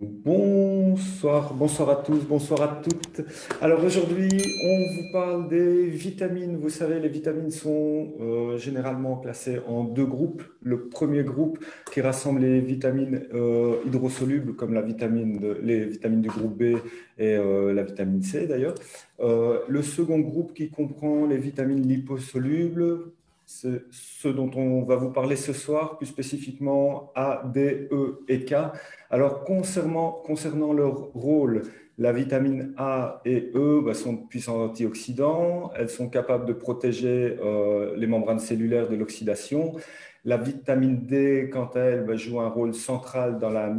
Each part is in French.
Bonsoir, bonsoir à tous, bonsoir à toutes. Alors aujourd'hui, on vous parle des vitamines. Vous savez, les vitamines sont euh, généralement classées en deux groupes. Le premier groupe qui rassemble les vitamines euh, hydrosolubles, comme la vitamine de, les vitamines du groupe B et euh, la vitamine C d'ailleurs. le second groupe qui comprend les vitamines liposolubles, ce dont on va vous parler ce soir, plus spécifiquement A, D, E et K. Alors concernant, leur rôle, la vitamine A et E bah, sont de puissants antioxydants, elles sont capables de protéger euh, les membranes cellulaires de l'oxydation. La vitamine D, quant à elle, bah, joue un rôle central dans la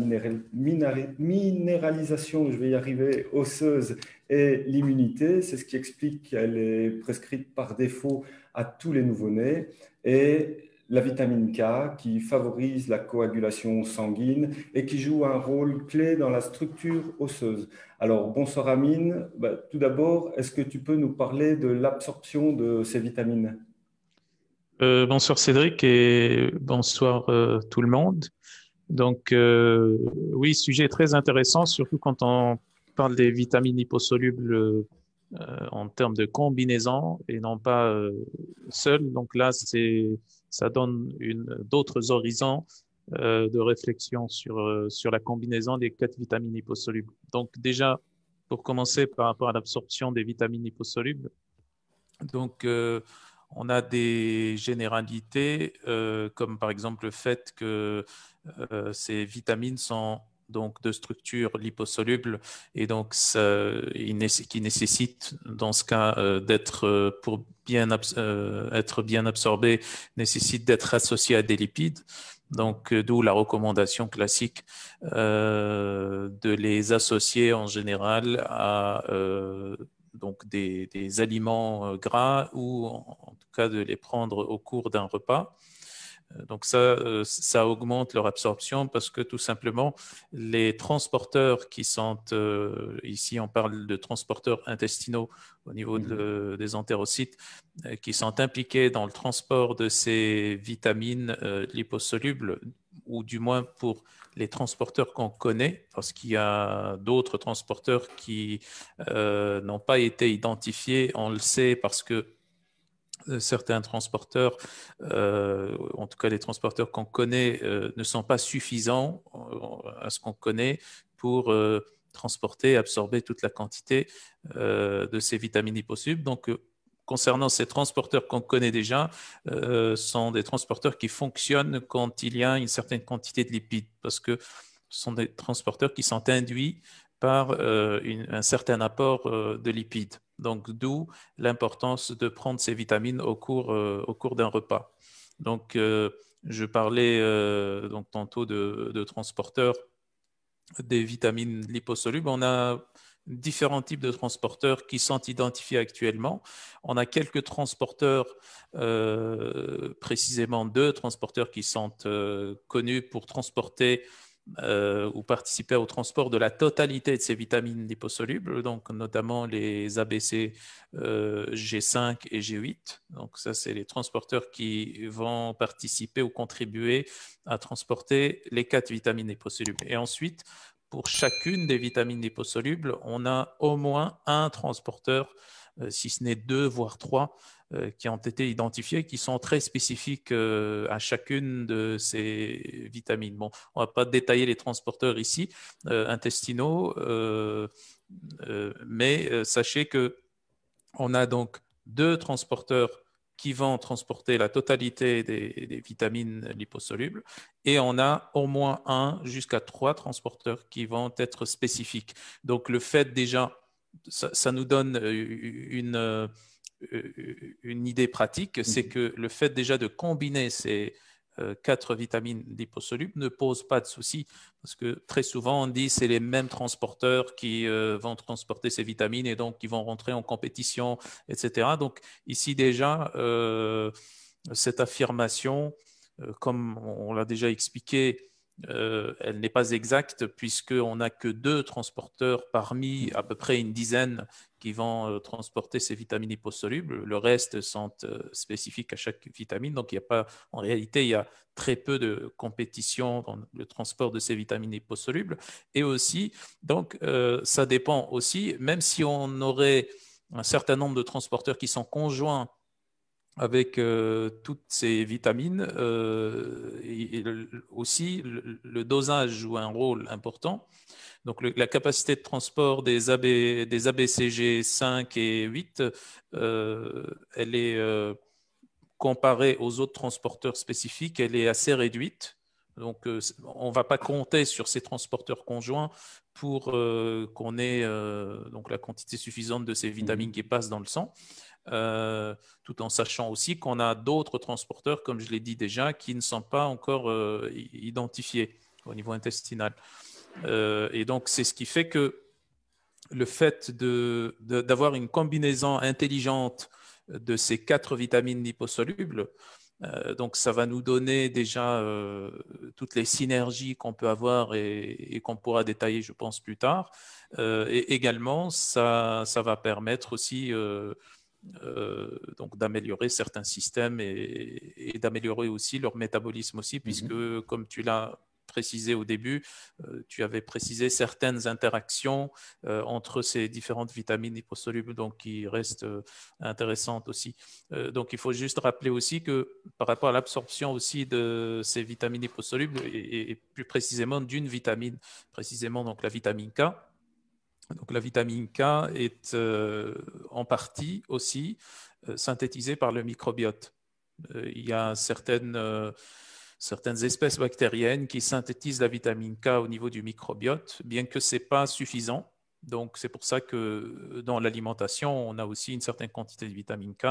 minéralisation, je vais y arriver, osseuse et l'immunité, c'est ce qui explique qu'elle est prescrite par défaut à tous les nouveau-nés. Et la vitamine K qui favorise la coagulation sanguine et qui joue un rôle clé dans la structure osseuse. Alors, bonsoir Amine. Bah, tout d'abord, est-ce que tu peux nous parler de l'absorption de ces vitamines euh, Bonsoir Cédric et bonsoir euh, tout le monde. Donc, euh, oui, sujet très intéressant, surtout quand on des vitamines liposolubles euh, en termes de combinaison et non pas euh, seules seul. Donc là, c'est, ça donne une, d'autres horizons euh, de réflexion sur, sur la combinaison des quatre vitamines liposolubles. Donc déjà, pour commencer par rapport à l'absorption des vitamines liposolubles, donc on a des généralités comme par exemple le fait que ces vitamines sont donc de structures liposolubles et donc qui nécessite dans ce cas euh, d'être euh, pour bien euh, être bien absorbé nécessite d'être associé à des lipides. Donc d'où la recommandation classique de les associer en général à donc des, des, aliments gras ou en tout cas de les prendre au cours d'un repas. Euh, donc ça, euh, ça augmente leur absorption parce que tout simplement, les transporteurs qui sont, euh, ici on parle de transporteurs intestinaux au niveau mmh. des entérocytes, qui sont impliqués dans le transport de ces vitamines liposolubles, ou du moins pour les transporteurs qu'on connaît, parce qu'il y a d'autres transporteurs qui n'ont pas été identifiés, on le sait parce que euh, certains transporteurs, euh, en tout cas les transporteurs qu'on connaît, euh, ne sont pas suffisants à ce qu'on connaît pour transporter transporter, absorber toute la quantité de ces vitamines possibles. Donc, concernant ces transporteurs qu'on connaît déjà, sont des transporteurs qui fonctionnent quand il y a une certaine quantité de lipides, parce que ce sont des transporteurs qui sont induits par un certain apport de lipides. Donc, d'où l'importance de prendre ces vitamines au cours, euh, d'un repas. Donc, euh, je parlais euh, tantôt de, de, transporteurs des vitamines liposolubles. On a différents types de transporteurs qui sont identifiés actuellement. On a quelques transporteurs, précisément deux transporteurs qui sont connus pour transporter euh, ou participer au transport de la totalité de ces vitamines liposolubles, donc notamment les ABC euh, G5 et G8. Donc ça, c'est les transporteurs qui vont participer ou contribuer à transporter les quatre vitamines liposolubles. Et ensuite, pour chacune des vitamines liposolubles, on a au moins un transporteur, euh, si ce n'est deux, voire trois, euh, qui ont été identifiés, qui sont très spécifiques euh, à chacune de ces vitamines. Bon, on ne va pas détailler les transporteurs ici, euh, intestinaux, mais sachez que on a donc deux transporteurs qui vont transporter la totalité des, vitamines liposolubles et on a au moins un jusqu'à trois transporteurs qui vont être spécifiques. Donc le fait déjà, ça nous donne une, une idée pratique, mhm. c'est que le fait déjà de combiner ces euh, quatre vitamines liposolubles ne pose pas de souci, parce que très souvent on dit c'est les mêmes transporteurs qui euh, vont transporter ces vitamines et donc qui vont rentrer en compétition, etc. Donc ici déjà, euh, cette affirmation, comme on l'a déjà expliqué, euh, elle n'est pas exacte puisqu'on n'a que deux transporteurs parmi à peu près une dizaine qui vont euh, transporter ces vitamines hyposolubles. Le reste sont euh, spécifiques à chaque vitamine. Donc, il n'y a pas, en réalité, il y a très peu de compétition dans le transport de ces vitamines hyposolubles. Et aussi, donc, ça dépend aussi, même si on aurait un certain nombre de transporteurs qui sont conjoints avec euh, toutes ces vitamines. Euh, et, aussi, le, dosage joue un rôle important. Donc, la capacité de transport des, des ABCG 5 et 8, euh, elle est comparée aux autres transporteurs spécifiques, elle est assez réduite. Donc, euh, on ne va pas compter sur ces transporteurs conjoints pour euh, qu'on ait euh, donc la quantité suffisante de ces vitamines mmh. qui passent dans le sang, tout en sachant aussi qu'on a d'autres transporteurs, comme je l'ai dit déjà, qui ne sont pas encore identifiés au niveau intestinal. et donc, c'est ce qui fait que le fait d'avoir une combinaison intelligente de ces quatre vitamines liposolubles, euh, donc ça va nous donner déjà euh, toutes les synergies qu'on peut avoir et, qu'on pourra détailler, je pense, plus tard. Euh, et également, ça, va permettre aussi donc d'améliorer certains systèmes et, d'améliorer aussi leur métabolisme aussi, mhm. puisque comme tu l'as précisé au début, euh, tu avais précisé certaines interactions euh, entre ces différentes vitamines hyposolubles donc qui restent euh, intéressantes aussi. donc il faut juste rappeler aussi que par rapport à l'absorption aussi de ces vitamines hyposolubles et, plus précisément d'une vitamine, précisément donc la vitamine K, donc la vitamine K est en partie aussi synthétisée par le microbiote. il y a certaines certaines espèces bactériennes qui synthétisent la vitamine K au niveau du microbiote, bien que ce n'est pas suffisant. Donc, c'est pour ça que euh, dans l'alimentation, on a aussi une certaine quantité de vitamine K,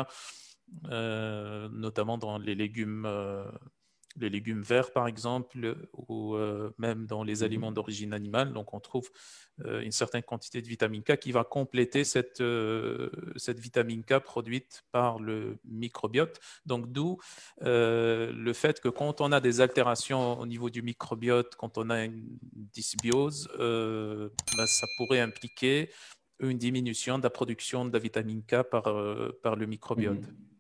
euh, notamment dans les légumes euh, les légumes verts par exemple, ou euh, même dans les mhm. aliments d'origine animale. Donc on trouve euh, une certaine quantité de vitamine K qui va compléter cette, euh, vitamine K produite par le microbiote. Donc d'où le fait que quand on a des altérations au niveau du microbiote, quand on a une dysbiose, bah, ça pourrait impliquer une diminution de la production de la vitamine K par, le microbiote. Mhm.